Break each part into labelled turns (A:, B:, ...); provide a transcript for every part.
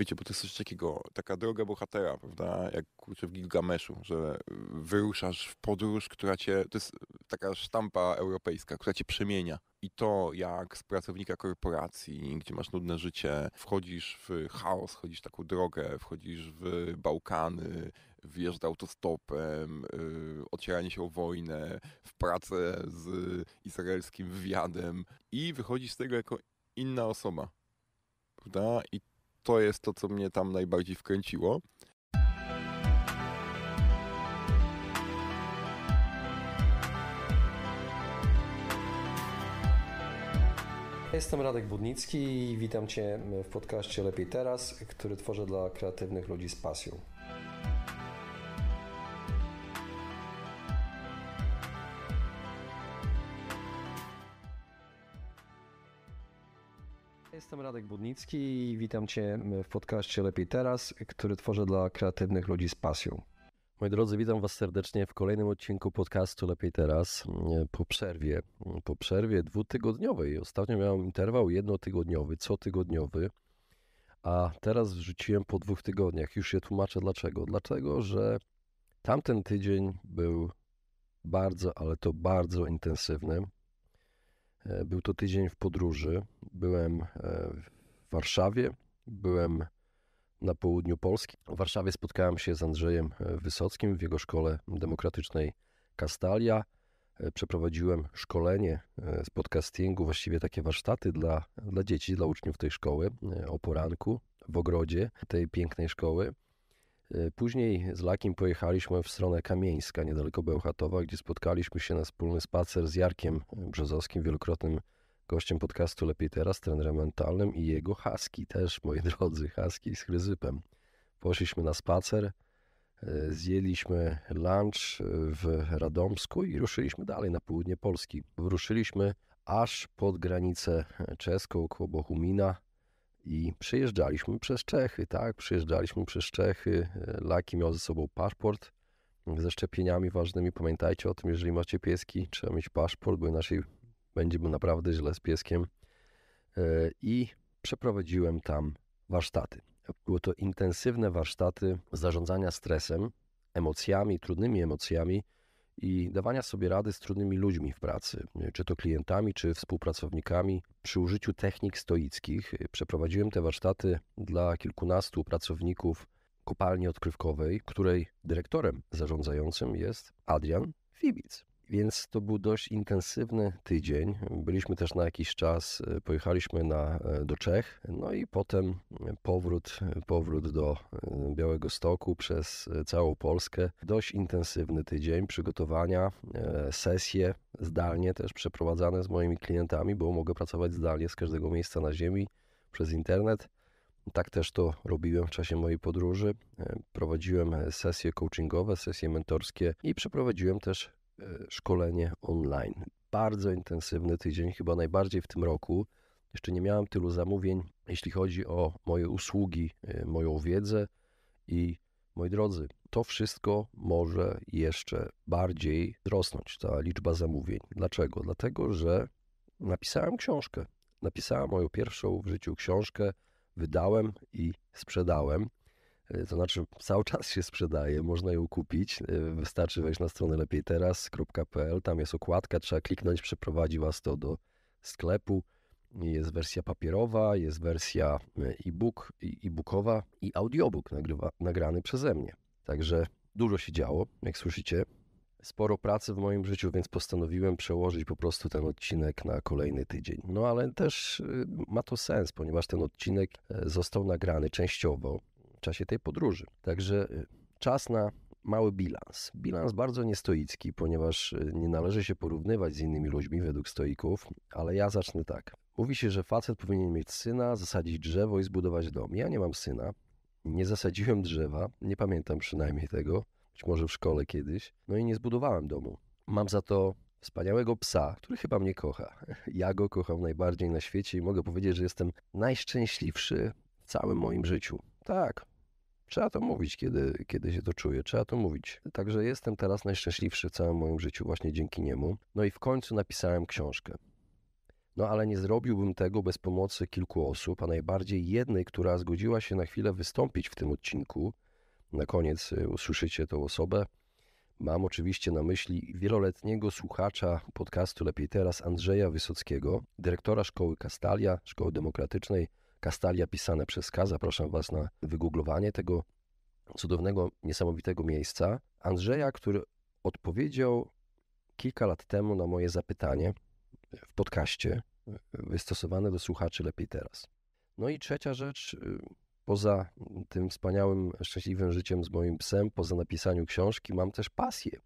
A: wiecie, bo to jest coś takiego, taka droga bohatera, prawda, jak kurczę w Gilgameszu, że wyruszasz w podróż, która cię, to jest taka sztampa europejska, która cię przemienia. I to, jak z pracownika korporacji, gdzie masz nudne życie, wchodzisz w chaos, chodzisz taką drogę, wchodzisz w Bałkany, wjeżdża autostopem, yy, ocieranie się o wojnę, w pracę z izraelskim wywiadem i wychodzisz z tego jako inna osoba. Prawda? I to jest to, co mnie tam najbardziej wkręciło.
B: Jestem Radek Budnicki i witam Cię w podcaście Lepiej Teraz, który tworzę dla kreatywnych ludzi z pasją. Jestem Radek Budnicki i witam Cię w podcaście Lepiej Teraz, który tworzę dla kreatywnych ludzi z pasją. Moi drodzy, witam Was serdecznie w kolejnym odcinku podcastu Lepiej Teraz po przerwie. Po przerwie dwutygodniowej. Ostatnio miałem interwał jednotygodniowy, cotygodniowy, a teraz wrzuciłem po dwóch tygodniach. Już się tłumaczę dlaczego. Dlatego, że tamten tydzień był bardzo, ale to bardzo intensywny. E, był to tydzień w podróży. Byłem e, w Warszawie, byłem na południu Polski. W Warszawie spotkałem się z Andrzejem e, Wysockim w jego szkole demokratycznej Castalia. Przeprowadziłem szkolenie z podcastingu, właściwie takie warsztaty dla, dla dzieci, dla uczniów tej szkoły o poranku w ogrodzie tej pięknej szkoły. E, później z Lakim pojechaliśmy w stronę Kamieńska, niedaleko Bełchatowa, gdzie spotkaliśmy się na wspólny spacer z Jarkiem Brzozowskim, wielokrotnym gościem podcastu Lepiej Teraz, trenerem mentalnym i jego Haski też, moi drodzy, Haski z chryzypem. Poszliśmy na spacer, e, zjedliśmy lunch w Radomsku i ruszyliśmy dalej na południe Polski. Ruszyliśmy aż pod granicę czeską, koło Bohumina, i przejeżdżaliśmy przez Czechy, tak? Przejeżdżaliśmy przez Czechy. E, laki miał ze sobą paszport mm, ze szczepieniami ważnymi. Pamiętajcie o tym, jeżeli macie pieski, trzeba mieć paszport, bo inaczej będzie mu naprawdę źle z pieskiem. E, I przeprowadziłem tam warsztaty. Były to intensywne warsztaty zarządzania stresem, emocjami, trudnymi emocjami, i dawania sobie rady z trudnymi ludźmi w pracy, e, czy to klientami, czy współpracownikami. Przy użyciu technik stoickich e, przeprowadziłem te warsztaty dla kilkunastu pracowników kopalni odkrywkowej, której dyrektorem zarządzającym jest Adrian Fibic. Więc to był dość intensywny tydzień. Byliśmy też na jakiś czas, e, pojechaliśmy na, e, do Czech, no i potem e, powrót, powrót do Białego Stoku przez całą Polskę. Dość intensywny tydzień przygotowania, sesje zdalnie też przeprowadzane z moimi klientami, bo mogę pracować zdalnie z każdego miejsca na ziemi przez internet. Tak też to robiłem w czasie mojej podróży. Prowadziłem sesje coachingowe, sesje mentorskie i przeprowadziłem też E, szkolenie online. Bardzo intensywny tydzień, chyba najbardziej w tym roku. Jeszcze nie miałem tylu zamówień, jeśli chodzi o moje usługi, e, moją wiedzę i moi drodzy, to wszystko może jeszcze bardziej rosnąć, ta liczba zamówień. Dlaczego? Dlatego, że napisałem książkę. Napisałem moją pierwszą w życiu książkę, wydałem i sprzedałem. E, to znaczy cały czas się sprzedaje, można ją kupić. E, wystarczy wejść na stronę lepiejteraz.pl, tam jest okładka, trzeba kliknąć, przeprowadzi Was to do sklepu. Jest wersja papierowa, jest wersja e, e-book, e-bookowa i audiobook nagrywa, nagrany przeze mnie. Także dużo się działo, jak słyszycie. Sporo pracy w moim życiu, więc postanowiłem przełożyć po prostu ten odcinek na kolejny tydzień. No ale też ma to sens, ponieważ ten odcinek został nagrany częściowo w czasie tej podróży. Także y, czas na mały bilans. Bilans bardzo niestoicki, ponieważ y, nie należy się porównywać z innymi ludźmi według stoików, ale ja zacznę tak. Mówi się, że facet powinien mieć syna, zasadzić drzewo i zbudować dom. Ja nie mam syna, nie zasadziłem drzewa, nie pamiętam przynajmniej tego, być może w szkole kiedyś, no i nie zbudowałem domu. Mam za to wspaniałego psa, który chyba mnie kocha. Ja go kocham najbardziej na świecie i mogę powiedzieć, że jestem najszczęśliwszy w całym moim życiu. Tak, Trzeba to mówić, kiedy, kiedy się to czuję? Trzeba to mówić. Także jestem teraz najszczęśliwszy w całym moim życiu właśnie dzięki niemu. No i w końcu napisałem książkę. No ale nie zrobiłbym tego bez pomocy kilku osób, a najbardziej jednej, która zgodziła się na chwilę wystąpić w tym odcinku. Na koniec y, usłyszycie tą osobę. Mam oczywiście na myśli wieloletniego słuchacza podcastu Lepiej Teraz Andrzeja Wysockiego, dyrektora szkoły Kastalia, Szkoły Demokratycznej, Kastalia pisane przez K. Zapraszam Was na wygooglowanie tego cudownego, niesamowitego miejsca. Andrzeja, który odpowiedział kilka lat temu na moje zapytanie w podcaście e, wystosowane do słuchaczy lepiej teraz. No i trzecia rzecz, e, poza tym wspaniałym, szczęśliwym życiem z moim psem, poza napisaniu książki, mam też pasję,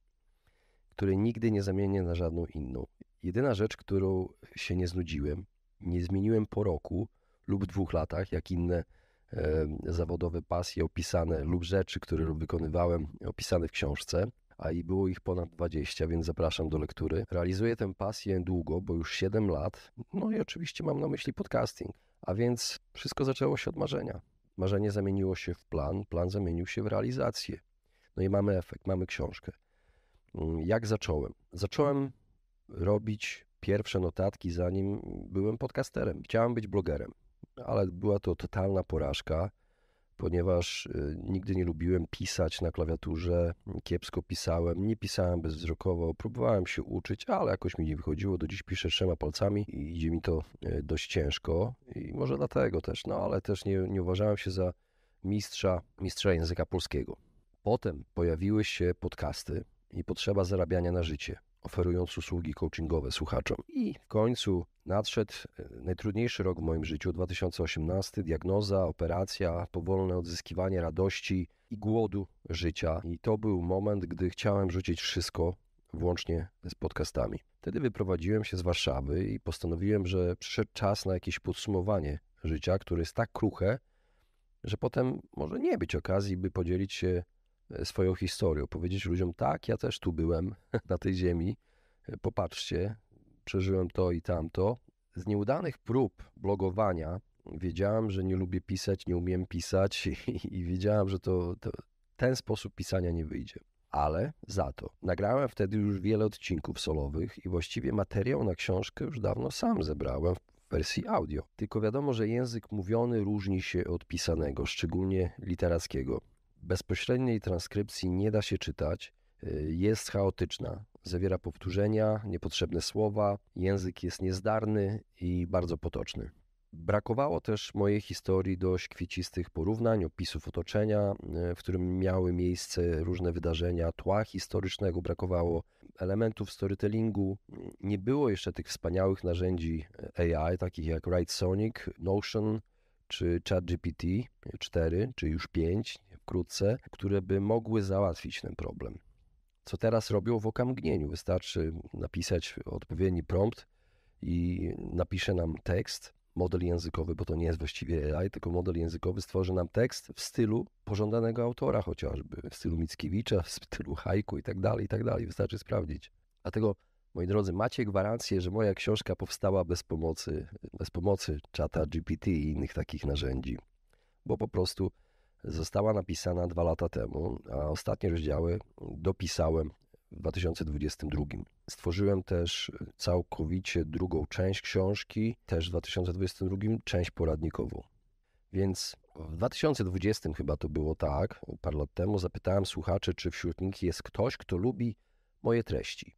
B: której nigdy nie zamienię na żadną inną. Jedyna rzecz, którą się nie znudziłem, nie zmieniłem po roku, lub dwóch latach, jak inne e, zawodowe pasje opisane lub rzeczy, które wykonywałem, opisane w książce. A i było ich ponad 20, więc zapraszam do lektury. Realizuję tę pasję długo, bo już 7 lat. No i oczywiście mam na myśli podcasting. A więc wszystko zaczęło się od marzenia. Marzenie zamieniło się w plan, plan zamienił się w realizację. No i mamy efekt, mamy książkę. Mm, jak zacząłem? Zacząłem robić pierwsze notatki, zanim byłem podcasterem. Chciałem być blogerem ale była to totalna porażka, ponieważ y, nigdy nie lubiłem pisać na klawiaturze, kiepsko pisałem, nie pisałem bezwzrokowo, próbowałem się uczyć, ale jakoś mi nie wychodziło. Do dziś piszę trzema palcami i idzie mi to y, dość ciężko i może dlatego też, no ale też nie, nie uważałem się za mistrza, mistrza języka polskiego. Potem pojawiły się podcasty i potrzeba zarabiania na życie oferując usługi coachingowe słuchaczom. I w końcu nadszedł e, najtrudniejszy rok w moim życiu 2018 diagnoza, operacja, powolne odzyskiwanie radości i głodu życia. I to był moment, gdy chciałem rzucić wszystko, włącznie z podcastami. Wtedy wyprowadziłem się z Warszawy i postanowiłem, że przyszedł czas na jakieś podsumowanie życia, które jest tak kruche, że potem może nie być okazji, by podzielić się swoją historię, powiedzieć ludziom, tak, ja też tu byłem na tej ziemi, popatrzcie, przeżyłem to i tamto. Z nieudanych prób blogowania wiedziałem, że nie lubię pisać, nie umiem pisać i, i wiedziałem, że to, to ten sposób pisania nie wyjdzie. Ale za to nagrałem wtedy już wiele odcinków solowych i właściwie materiał na książkę już dawno sam zebrałem w wersji audio. Tylko wiadomo, że język mówiony różni się od pisanego, szczególnie literackiego bezpośredniej transkrypcji nie da się czytać, y, jest chaotyczna. Zawiera powtórzenia, niepotrzebne słowa, język jest niezdarny i bardzo potoczny. Brakowało też mojej historii dość kwiecistych porównań, opisów otoczenia, y, w którym miały miejsce różne wydarzenia, tła historycznego brakowało, elementów storytellingu. Nie było jeszcze tych wspaniałych narzędzi y, AI, takich jak Write Sonic, Notion czy ChatGPT 4, czy już 5, wkrótce, które by mogły załatwić ten problem. Co teraz robią w okamgnieniu? Wystarczy napisać odpowiedni prompt i napisze nam tekst, model językowy, bo to nie jest właściwie AI, tylko model językowy stworzy nam tekst w stylu pożądanego autora chociażby, w stylu Mickiewicza, w stylu haiku i tak dalej, i tak dalej. Wystarczy sprawdzić. Dlatego, moi drodzy, macie gwarancję, że moja książka powstała bez pomocy, bez pomocy czata GPT i innych takich narzędzi, bo po prostu została napisana dwa lata temu, a ostatnie rozdziały dopisałem w 2022. Stworzyłem też całkowicie drugą część książki, też w 2022, część poradnikową. Więc w 2020 chyba to było tak, parę lat temu zapytałem słuchaczy, czy wśród nich jest ktoś, kto lubi moje treści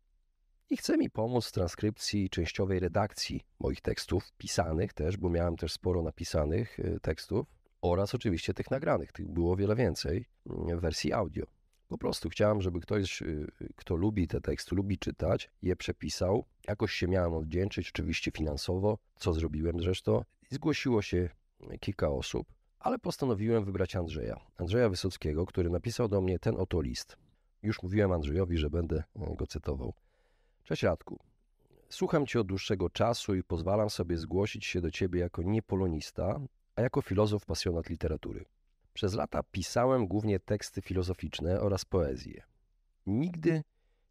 B: i chce mi pomóc w transkrypcji częściowej redakcji moich tekstów, pisanych też, bo miałem też sporo napisanych y, tekstów oraz oczywiście tych nagranych. Tych było wiele więcej w mm, wersji audio. Po prostu chciałem, żeby ktoś, y, y, kto lubi te teksty, lubi czytać, je przepisał. Jakoś się miałem oddzięczyć, oczywiście finansowo, co zrobiłem zresztą. Zgłosiło się y, kilka osób, ale postanowiłem wybrać Andrzeja. Andrzeja Wysockiego, który napisał do mnie ten oto list. Już mówiłem Andrzejowi, że będę go cytował. Cześć Radku. Słucham cię od dłuższego czasu i pozwalam sobie zgłosić się do ciebie jako niepolonista, a jako filozof pasjonat literatury. Przez lata pisałem głównie teksty filozoficzne oraz poezję. Nigdy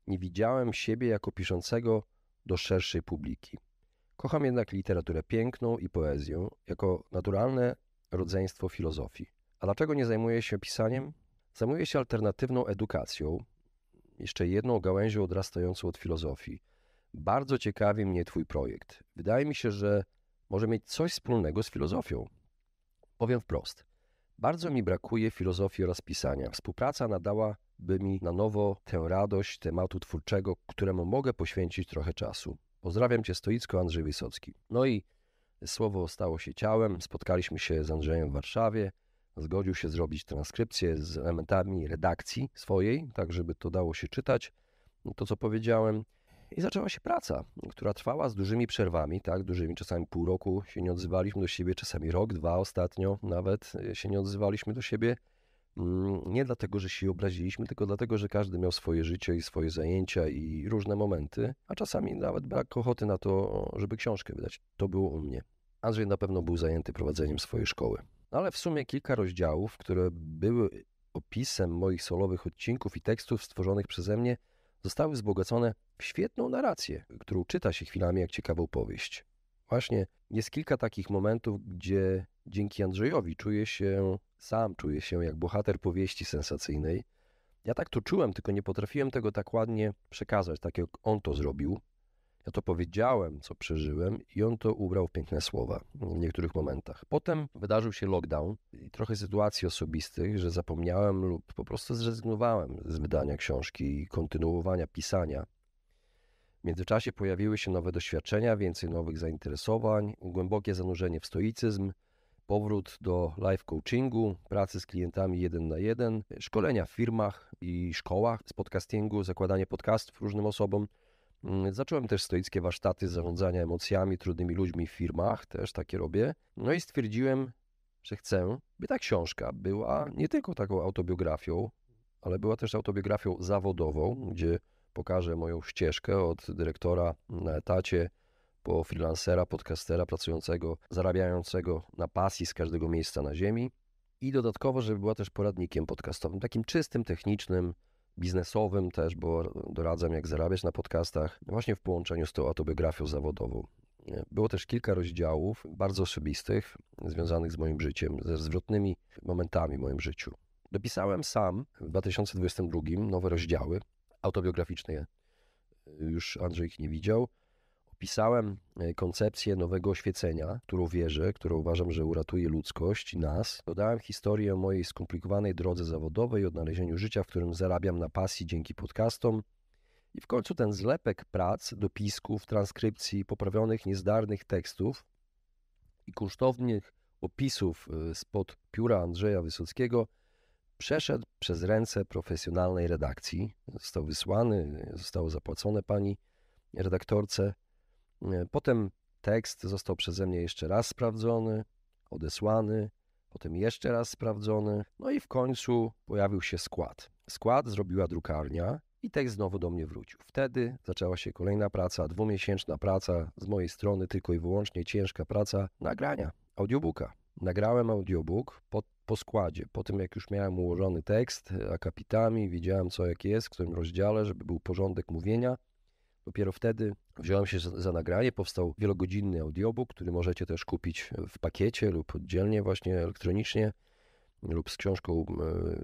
B: nie widziałem siebie jako piszącego do szerszej publiki. Kocham jednak literaturę piękną i poezję jako naturalne rodzeństwo filozofii. A dlaczego nie zajmuję się pisaniem? Zajmuję się alternatywną edukacją, jeszcze jedną gałęzią odrastającą od filozofii. Bardzo ciekawi mnie Twój projekt. Wydaje mi się, że może mieć coś wspólnego z filozofią. Powiem wprost. Bardzo mi brakuje filozofii oraz pisania. Współpraca nadałaby mi na nowo tę radość tematu twórczego, któremu mogę poświęcić trochę czasu. Pozdrawiam cię stoicko, Andrzej Wysocki. No i słowo stało się ciałem. Spotkaliśmy się z Andrzejem w Warszawie. Zgodził się zrobić transkrypcję z elementami redakcji swojej, tak żeby to dało się czytać. No to, co powiedziałem, i zaczęła się praca, która trwała z dużymi przerwami, tak, dużymi, czasami pół roku się nie odzywaliśmy do siebie, czasami rok, dwa ostatnio nawet e, się nie odzywaliśmy do siebie. Mm, nie dlatego, że się obraziliśmy, tylko dlatego, że każdy miał swoje życie i swoje zajęcia i różne momenty, a czasami nawet brak ochoty na to, żeby książkę wydać. To było u mnie. Andrzej na pewno był zajęty prowadzeniem swojej szkoły. No ale w sumie kilka rozdziałów, które były opisem moich solowych odcinków i tekstów stworzonych przeze mnie, zostały wzbogacone świetną narrację, którą czyta się chwilami jak ciekawą powieść. Właśnie jest kilka takich momentów, gdzie dzięki Andrzejowi czuję się, sam czuję się jak bohater powieści sensacyjnej. Ja tak to czułem, tylko nie potrafiłem tego tak ładnie przekazać, tak jak on to zrobił. Ja to powiedziałem, co przeżyłem, i on to ubrał w piękne słowa w niektórych momentach. Potem wydarzył się lockdown i trochę sytuacji osobistych, że zapomniałem lub po prostu zrezygnowałem z wydania książki i kontynuowania pisania. W międzyczasie pojawiły się nowe doświadczenia, więcej nowych zainteresowań, głębokie zanurzenie w stoicyzm, powrót do life coachingu, pracy z klientami jeden na jeden, szkolenia w firmach i szkołach z podcastingu, zakładanie podcastów różnym osobom. Mm, zacząłem też stoickie warsztaty zarządzania emocjami, trudnymi ludźmi w firmach, też takie robię. No i stwierdziłem, że chcę, by ta książka była nie tylko taką autobiografią, ale była też autobiografią zawodową, gdzie pokażę moją ścieżkę od dyrektora na e, etacie po freelancera, podcastera pracującego, zarabiającego na pasji z każdego miejsca na ziemi i dodatkowo, żeby była też poradnikiem podcastowym, takim czystym, technicznym, biznesowym też, bo doradzam jak zarabiać na podcastach, właśnie w połączeniu z tą autobiografią zawodową. E, było też kilka rozdziałów bardzo osobistych, związanych z moim życiem, ze zwrotnymi momentami w moim życiu. Dopisałem sam w 2022 nowe rozdziały, autobiograficznie y, już Andrzej ich nie widział. Opisałem e, koncepcję nowego oświecenia, którą wierzę, którą uważam, że uratuje ludzkość nas. Dodałem historię o mojej skomplikowanej drodze zawodowej, odnalezieniu życia, w którym zarabiam na pasji dzięki podcastom. I w końcu ten zlepek prac, dopisków, transkrypcji, poprawionych, niezdarnych tekstów i kosztownych opisów y, spod pióra Andrzeja Wysockiego – Przeszedł przez ręce profesjonalnej redakcji, został wysłany, zostało zapłacone pani redaktorce. Potem tekst został przeze mnie jeszcze raz sprawdzony, odesłany, potem jeszcze raz sprawdzony, no i w końcu pojawił się skład. Skład zrobiła drukarnia i tekst znowu do mnie wrócił. Wtedy zaczęła się kolejna praca, dwumiesięczna praca z mojej strony, tylko i wyłącznie ciężka praca nagrania audiobooka nagrałem audiobook po, po składzie, po tym jak już miałem ułożony tekst e, akapitami, wiedziałem co jak jest, w którym rozdziale, żeby był porządek mówienia. Dopiero wtedy wziąłem się za, za nagranie, powstał wielogodzinny audiobook, który możecie też kupić w pakiecie lub oddzielnie właśnie elektronicznie lub z książką e,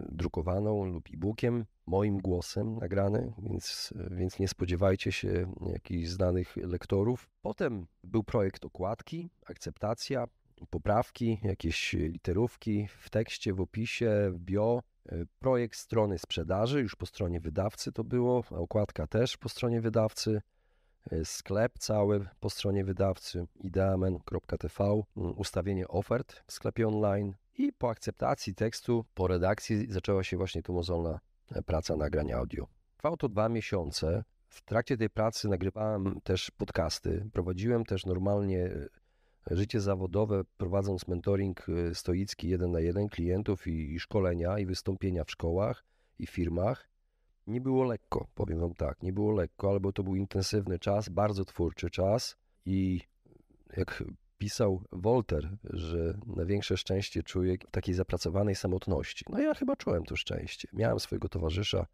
B: drukowaną lub e-bookiem, moim głosem nagrany, więc, więc nie spodziewajcie się jakichś znanych lektorów. Potem był projekt okładki, akceptacja, poprawki, jakieś e, literówki w tekście, w opisie, w bio. E, projekt strony sprzedaży już po stronie wydawcy to było, okładka też po stronie wydawcy, e, sklep cały po stronie wydawcy ideamen.tv, mm, ustawienie ofert w sklepie online i po akceptacji tekstu, po redakcji zaczęła się właśnie tu mozolna praca nagrania audio. Trwało to dwa miesiące. W trakcie tej pracy nagrywałem też podcasty, prowadziłem też normalnie życie zawodowe, prowadząc mentoring y, stoicki jeden na jeden klientów i, i szkolenia, i wystąpienia w szkołach i firmach. Nie było lekko, powiem Wam tak, nie było lekko, albo to był intensywny czas, bardzo twórczy czas i jak pisał Wolter, że największe szczęście czuje w takiej zapracowanej samotności. No ja chyba czułem to szczęście. Miałem swojego towarzysza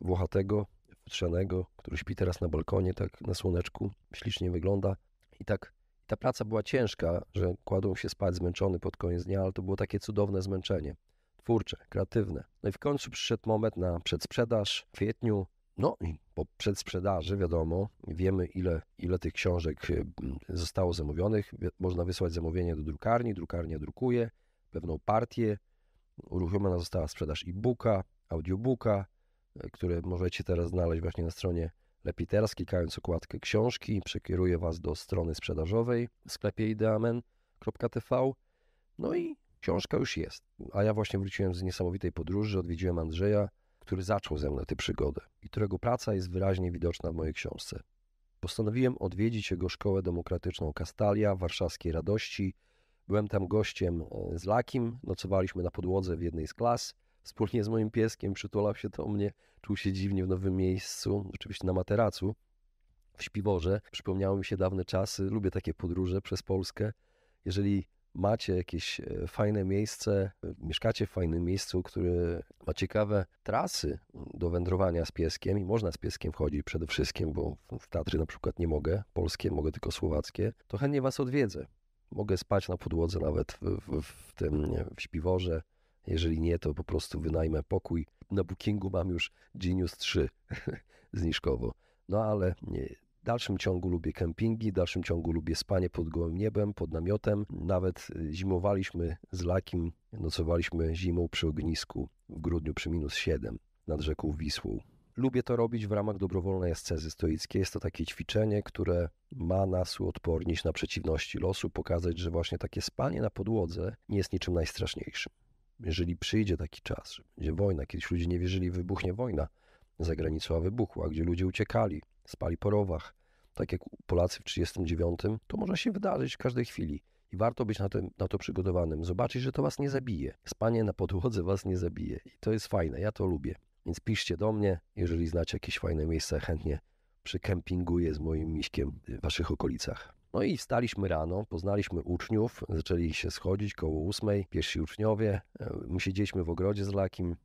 B: włochatego, futrzanego, który śpi teraz na balkonie, tak na słoneczku, ślicznie wygląda. I tak ta praca była ciężka, że kładłem się spać zmęczony pod koniec dnia, ale to było takie cudowne zmęczenie. Twórcze, kreatywne. No i w końcu przyszedł moment na przedsprzedaż w kwietniu. No i po przedsprzedaży, wiadomo, wiemy ile, ile tych książek e, zostało zamówionych. Można wysłać zamówienie do drukarni, drukarnia drukuje pewną partię. Uruchomiona została sprzedaż e-booka, audiobooka, e, które możecie teraz znaleźć właśnie na stronie Lepiej teraz klikając okładkę książki przekieruję Was do strony sprzedażowej w sklepie ideamen.tv. No i książka już jest. A ja właśnie wróciłem z niesamowitej podróży, odwiedziłem Andrzeja, który zaczął ze mną tę przygodę i którego praca jest wyraźnie widoczna w mojej książce. Postanowiłem odwiedzić jego szkołę demokratyczną Kastalia, warszawskiej radości. Byłem tam gościem e, z Lakim, nocowaliśmy na podłodze w jednej z klas – wspólnie z moim pieskiem, przytulał się do mnie, czuł się dziwnie w nowym miejscu, oczywiście na materacu, w śpiworze. Przypomniały mi się dawne czasy, lubię takie podróże przez Polskę. Jeżeli macie jakieś e, fajne miejsce, e, mieszkacie w fajnym miejscu, które ma ciekawe trasy do wędrowania z pieskiem i można z pieskiem wchodzić przede wszystkim, bo w Tatry na przykład nie mogę, polskie mogę tylko słowackie, to chętnie Was odwiedzę. Mogę spać na podłodze nawet w, w, w tym w śpiworze, jeżeli nie, to po prostu wynajmę pokój. Na bookingu mam już Genius 3 zniżkowo. No ale nie. W dalszym ciągu lubię kempingi, w dalszym ciągu lubię spanie pod gołym niebem, pod namiotem. Nawet y, zimowaliśmy z Lakim, nocowaliśmy zimą przy ognisku w grudniu przy minus 7 nad rzeką Wisłą. Lubię to robić w ramach dobrowolnej ascezy stoickiej. Jest to takie ćwiczenie, które ma nas uodpornić na przeciwności losu, pokazać, że właśnie takie spanie na podłodze nie jest niczym najstraszniejszym jeżeli przyjdzie taki czas, że będzie wojna, kiedyś ludzie nie wierzyli, wybuchnie wojna za granicą, a wybuchła, gdzie ludzie uciekali, spali po rowach, tak jak Polacy w 1939, to może się wydarzyć w każdej chwili. I warto być na to, na to przygotowanym. Zobaczyć, że to was nie zabije. Spanie na podłodze was nie zabije. I to jest fajne, ja to lubię. Więc piszcie do mnie, jeżeli znacie jakieś fajne miejsca, chętnie przykempinguję z moim miśkiem w waszych okolicach. No i wstaliśmy rano, poznaliśmy uczniów, zaczęli się schodzić koło ósmej, pierwsi uczniowie. E, my siedzieliśmy w ogrodzie z Lakim,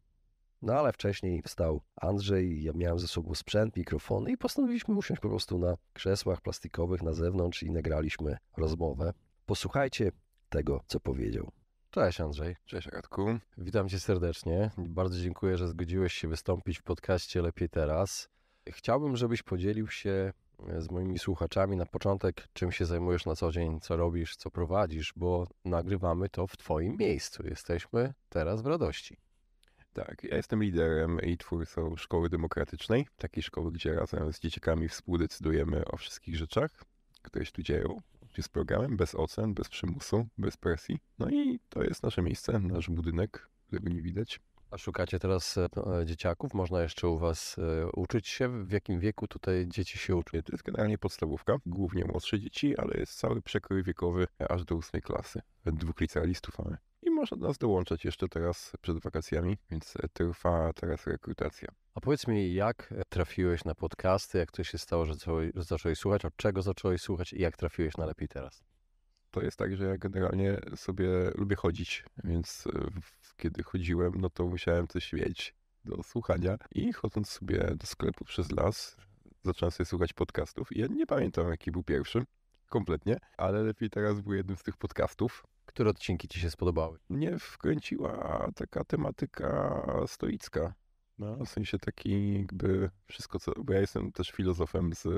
B: no ale wcześniej wstał Andrzej, ja miałem ze sobą sprzęt, mikrofony i postanowiliśmy usiąść po prostu na krzesłach plastikowych na zewnątrz i nagraliśmy rozmowę. Posłuchajcie tego, co powiedział. Cześć Andrzej.
A: Cześć Agatku.
B: Witam cię serdecznie. Bardzo dziękuję, że zgodziłeś się wystąpić w podcaście Lepiej Teraz. Chciałbym, żebyś podzielił się E, z moimi słuchaczami na początek, czym się zajmujesz na co dzień,
A: co robisz, co prowadzisz, bo nagrywamy to w Twoim miejscu. Jesteśmy teraz w radości. Tak, ja jestem liderem i twórcą Szkoły Demokratycznej, takiej szkoły, gdzie razem z dzieciakami współdecydujemy o wszystkich rzeczach, które się tu dzieją, z programem, bez ocen, bez przymusu, bez presji. No i to jest nasze miejsce, nasz budynek, którego nie widać, a szukacie teraz e, no, e, dzieciaków? Można jeszcze u Was e, uczyć się? W jakim wieku tutaj dzieci się uczą? To jest generalnie podstawówka, głównie młodsze dzieci, ale jest cały przekrój wiekowy aż do ósmej klasy. Dwóch licealistów mamy. I można nas dołączać jeszcze teraz przed wakacjami, więc trwa teraz rekrutacja. A powiedz mi, jak trafiłeś na podcasty, jak to się stało, że, zacząłeś słuchać, od czego zacząłeś słuchać i jak trafiłeś na Lepiej Teraz? to jest tak, że ja generalnie sobie lubię chodzić, więc e, kiedy chodziłem, no to musiałem coś mieć do słuchania i chodząc sobie do sklepu przez las, zacząłem sobie słuchać podcastów i ja nie pamiętam jaki był pierwszy, kompletnie, ale lepiej teraz był jednym z tych podcastów. Które odcinki ci się spodobały? Mnie wkręciła taka tematyka stoicka. No, w sensie taki jakby wszystko, co. Bo ja jestem też filozofem z e,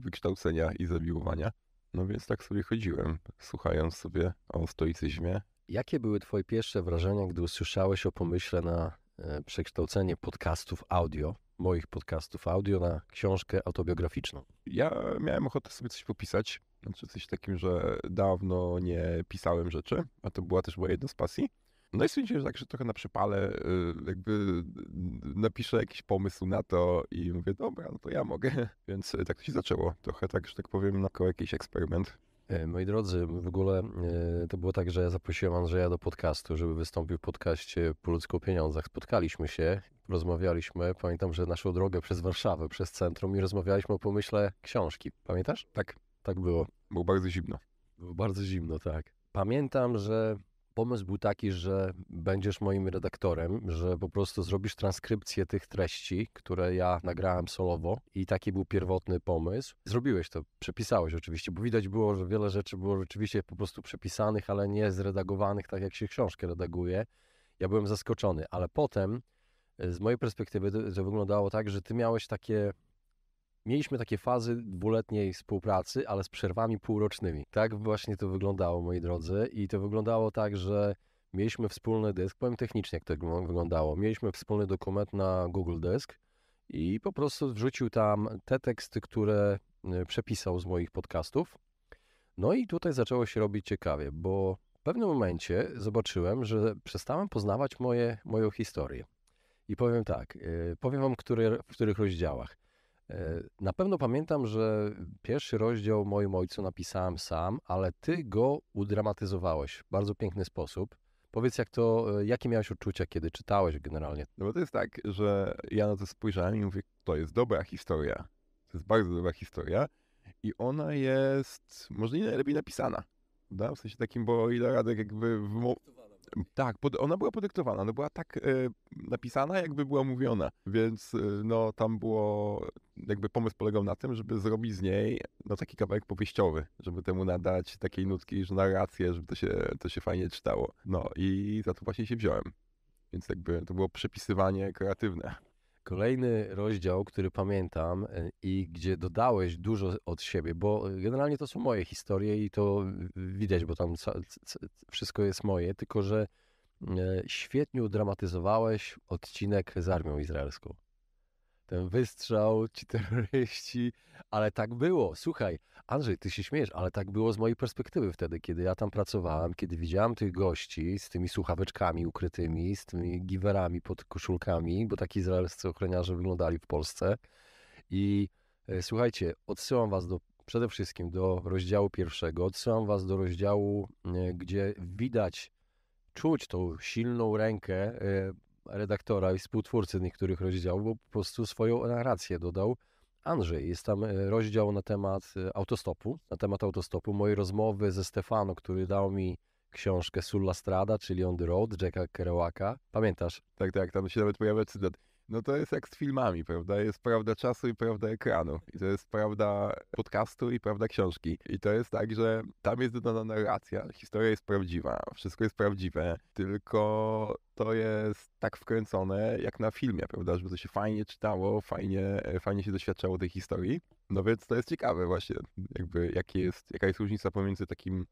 A: wykształcenia i zawiłowania. No więc tak sobie chodziłem, słuchając sobie o stoicyzmie. Jakie były Twoje pierwsze wrażenia, gdy usłyszałeś o
B: pomyśle na e, przekształcenie podcastów audio, moich podcastów audio, na książkę autobiograficzną?
A: Ja miałem ochotę sobie coś popisać. Znaczy coś takim, że dawno nie pisałem rzeczy, a to była też moja jedna z pasji. No i stwierdziłem, że tak, że trochę na przypale y, jakby y, napiszę jakiś pomysł na to i mówię, dobra, no to ja mogę. Więc y, tak to się zaczęło. Trochę tak, że tak powiem, na koło jakiś eksperyment. E, moi drodzy,
B: w ogóle e, to było tak, że ja zaprosiłem Andrzeja do podcastu, żeby wystąpił w podcaście po ludzku o pieniądzach. Spotkaliśmy się, rozmawialiśmy, pamiętam, że naszą drogę przez Warszawę, przez centrum i rozmawialiśmy o pomyśle książki. Pamiętasz? Tak. Tak było. Było bardzo zimno. Było bardzo zimno, tak. Pamiętam, że pomysł był taki, że będziesz moim redaktorem, że po prostu zrobisz transkrypcję tych treści, które ja nagrałem solowo i taki był pierwotny pomysł. Zrobiłeś to, przepisałeś oczywiście, bo widać było, że wiele rzeczy było rzeczywiście po prostu przepisanych, ale nie zredagowanych tak jak się książkę redaguje. Ja byłem zaskoczony, ale potem e, z mojej perspektywy to, to wyglądało tak, że ty miałeś takie Mieliśmy takie fazy dwuletniej współpracy, ale z przerwami półrocznymi. Tak właśnie to wyglądało, moi drodzy, i to wyglądało tak, że mieliśmy wspólny dysk, powiem technicznie, jak to wyglądało. Mieliśmy wspólny dokument na Google Desk i po prostu wrzucił tam te teksty, które y, przepisał z moich podcastów. No i tutaj zaczęło się robić ciekawie, bo w pewnym momencie zobaczyłem, że przestałem poznawać moje, moją historię. I powiem tak, y, powiem wam, który, w których rozdziałach. E, na pewno pamiętam, że pierwszy rozdział moim ojcu napisałem sam, ale ty
A: go udramatyzowałeś w bardzo piękny sposób. Powiedz, jak to, e, jakie miałeś uczucia, kiedy czytałeś generalnie? No bo to jest tak, że ja na to spojrzałem i mówię, to jest dobra historia. To jest bardzo dobra historia i ona jest może nie najlepiej napisana. da, W sensie takim, bo ile Radek jakby tak, pod, ona była podyktowana, ona była tak e, napisana, jakby była mówiona, więc e, no tam było, jakby pomysł polegał na tym, żeby zrobić z niej no taki kawałek powieściowy, żeby temu nadać takiej nutki, że narrację, żeby to się, to się fajnie czytało. No i za to właśnie się wziąłem. Więc jakby to było przepisywanie kreatywne. Kolejny rozdział, który pamiętam e,
B: i gdzie dodałeś dużo od siebie, bo e, generalnie to są moje historie i to widać, bo tam wszystko jest moje, tylko że e, świetnie udramatyzowałeś odcinek z armią izraelską ten wystrzał, ci terroryści, ale tak było. Słuchaj, Andrzej, ty się śmiejesz, ale tak było z mojej perspektywy wtedy, kiedy ja tam pracowałem, kiedy widziałem tych gości z tymi słuchaweczkami ukrytymi, z tymi giwerami pod koszulkami, bo tak izraelscy ochroniarze wyglądali w Polsce. I e, słuchajcie, odsyłam was do przede wszystkim do rozdziału pierwszego, odsyłam was do rozdziału, e, gdzie widać czuć tą silną rękę e, redaktora i współtwórcy niektórych rozdziałów, bo po prostu swoją narrację dodał Andrzej. Jest tam e, rozdział na temat e, autostopu, na temat autostopu, mojej rozmowy ze
A: Stefano, który dał mi książkę Sulla Strada, czyli On the Road, Jacka Kerouaka. Pamiętasz? Tak, tak, tam się nawet pojawia cytat. No to jest jak z filmami, prawda? Jest prawda czasu i prawda ekranu. I to jest prawda podcastu i prawda książki. I to jest tak, że tam jest dodana narracja, historia jest prawdziwa, wszystko jest prawdziwe, tylko to jest tak wkręcone jak na filmie, prawda? Żeby to się fajnie czytało, fajnie, e, fajnie się doświadczało tej historii. No więc to jest ciekawe właśnie, jakby jakie jest, jaka jest różnica pomiędzy takim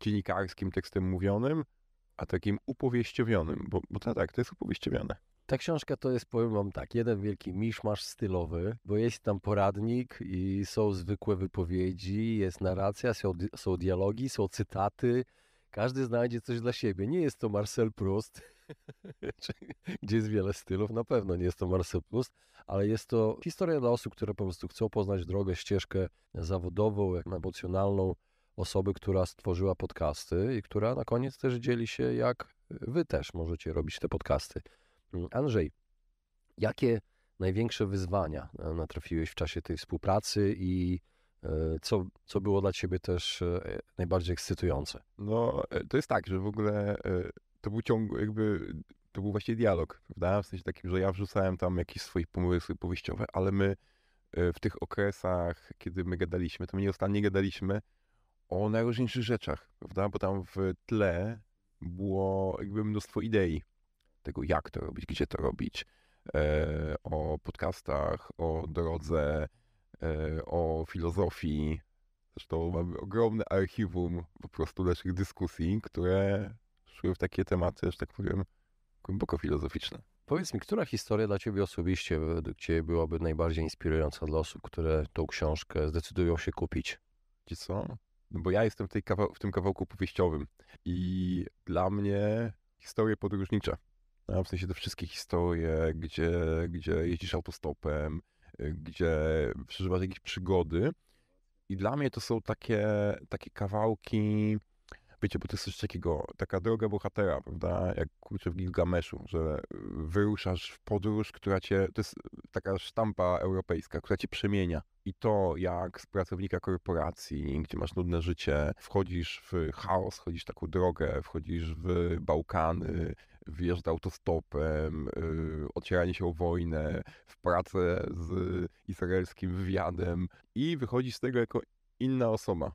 A: dziennikarskim tekstem mówionym, a takim upowieściowionym, bo, bo to, tak, to jest upowieściowione. Ta książka to jest, powiem wam tak, jeden wielki miszmasz stylowy, bo jest tam
B: poradnik i są zwykłe wypowiedzi, jest narracja, są, są dialogi, są cytaty. Każdy znajdzie coś dla siebie. Nie jest to Marcel Proust, gdzie jest wiele stylów, na pewno nie jest to Marcel Proust, ale jest to historia dla osób, które po prostu chcą poznać drogę, ścieżkę zawodową, jak emocjonalną osoby, która stworzyła podcasty i która na koniec też dzieli się, jak wy też możecie robić te podcasty. Mm, Andrzej, jakie największe wyzwania e, natrafiłeś w czasie tej
A: współpracy i e, co, co było dla ciebie też e, najbardziej ekscytujące? No, to jest tak, że w ogóle to był ciąg, jakby to był właśnie dialog, prawda? W sensie takim, że ja wrzucałem tam jakieś swoje pomysły powieściowe, ale my w tych okresach, kiedy my gadaliśmy, to my nieostannie gadaliśmy o najróżniejszych rzeczach, prawda? Bo tam w tle było jakby mnóstwo idei tego, jak to robić, gdzie to robić, e, o podcastach, o drodze, e, o filozofii. Zresztą mamy ogromne archiwum po prostu naszych dyskusji, które szły w takie tematy, że tak powiem, głęboko filozoficzne.
B: Powiedz mi, która historia dla Ciebie osobiście według Ciebie byłaby najbardziej inspirująca dla osób,
A: które tą książkę zdecydują się kupić? Ci co? No bo ja jestem w, tej kawał- w tym kawałku powieściowym i dla mnie historie podróżnicze, no, w sensie te wszystkie historie, gdzie, gdzie jeździsz autostopem, y, gdzie przeżywasz jakieś przygody. I dla mnie to są takie, takie kawałki Wiecie, bo to jest coś takiego, taka droga bohatera, prawda? Jak kurczę w Gilgameszu, że y, wyruszasz w podróż, która cię, to jest y, taka sztampa europejska, która cię przemienia. I to, jak z pracownika korporacji, gdzie masz nudne życie, wchodzisz w chaos, chodzisz taką drogę, wchodzisz w Bałkany, wjeżdża autostopem, yy, ocieranie się o wojnę, w pracę z izraelskim wywiadem i wychodzisz z tego jako inna osoba.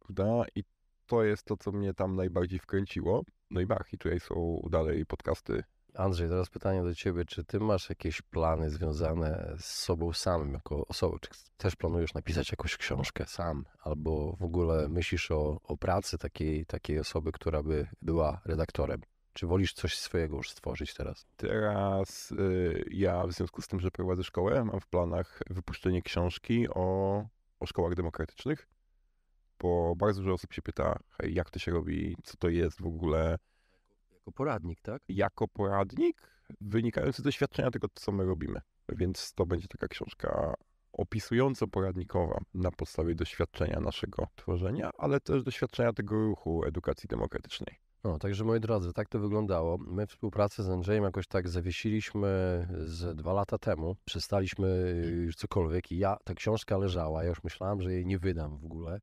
A: Prawda? I to jest to, co mnie tam najbardziej wkręciło. No i bach, i tutaj są dalej podcasty. Andrzej, teraz pytanie do ciebie. Czy ty masz jakieś plany związane z sobą samym jako osobą?
B: Czy też planujesz napisać jakąś książkę sam? Albo w ogóle myślisz o, o pracy takiej, takiej osoby, która by była redaktorem? Czy wolisz coś swojego już stworzyć teraz?
A: Teraz y, ja w związku z tym, że prowadzę szkołę, mam w planach wypuszczenie książki o, o szkołach demokratycznych bo bardzo dużo osób się pyta, hej, jak to się robi, co to jest w ogóle. Jako poradnik, tak? Jako poradnik wynikający z doświadczenia tego, co my robimy. Więc to będzie taka książka opisująco-poradnikowa na podstawie doświadczenia naszego tworzenia, ale też doświadczenia tego ruchu edukacji demokratycznej.
B: No, także moi drodzy, tak to wyglądało. My współpracę z Andrzejem jakoś tak zawiesiliśmy z dwa lata temu. Przestaliśmy y, już cokolwiek i ja, ta książka leżała, ja już myślałem, że jej nie wydam w ogóle.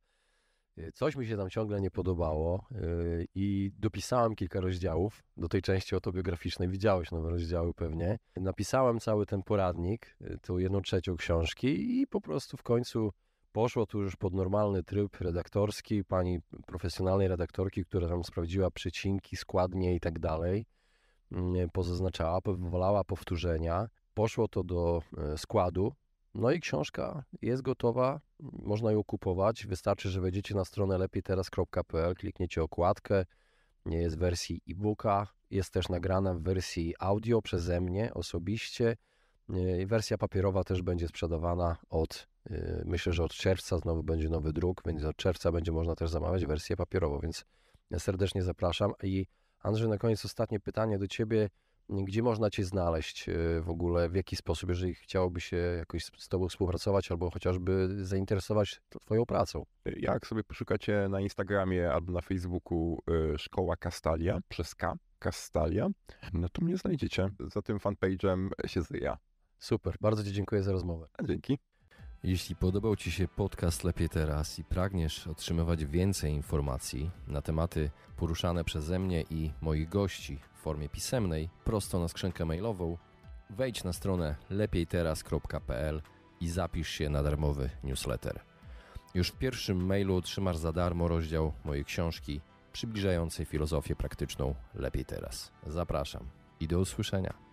B: Y, coś mi się tam ciągle nie podobało y, i dopisałem kilka rozdziałów do tej części autobiograficznej. Widziałeś nowe rozdziały pewnie. Napisałem cały ten poradnik, y, tą jedną trzecią książki i po prostu w końcu poszło to już pod normalny tryb redaktorski, pani profesjonalnej redaktorki, która tam sprawdziła przycinki, składnie i tak dalej. Pozaznaczała, powolała powtórzenia. Poszło to do składu no i książka jest gotowa, można ją kupować. Wystarczy, że wejdziecie na stronę lepiejteraz.pl, klikniecie okładkę. Nie jest w wersji e-booka, jest też nagrana w wersji audio przeze mnie osobiście. Wersja papierowa też będzie sprzedawana od, y, myślę, że od czerwca znowu będzie nowy druk, więc od czerwca będzie można też zamawiać wersję papierową, więc serdecznie zapraszam. I Andrzej, na koniec ostatnie pytanie do Ciebie gdzie można Cię znaleźć e, w ogóle, w jaki sposób, jeżeli chciałoby się jakoś z Tobą współpracować
A: albo chociażby zainteresować Twoją pracą? E, jak sobie poszukacie na Instagramie albo na Facebooku e, Szkoła Kastalia przez K, Kastalia, no to mnie znajdziecie. Za tym fanpage'em siedzę ja. Super, bardzo Ci dziękuję za rozmowę. A dzięki.
B: Jeśli podobał Ci się podcast Lepiej Teraz i pragniesz otrzymywać więcej informacji na tematy poruszane przeze mnie i moich gości w formie pisemnej, prosto na skrzynkę mailową, wejdź na stronę lepiejteraz.pl i zapisz się na darmowy newsletter. Już w pierwszym mailu otrzymasz za darmo rozdział mojej książki przybliżającej filozofię praktyczną Lepiej Teraz. Zapraszam i do usłyszenia.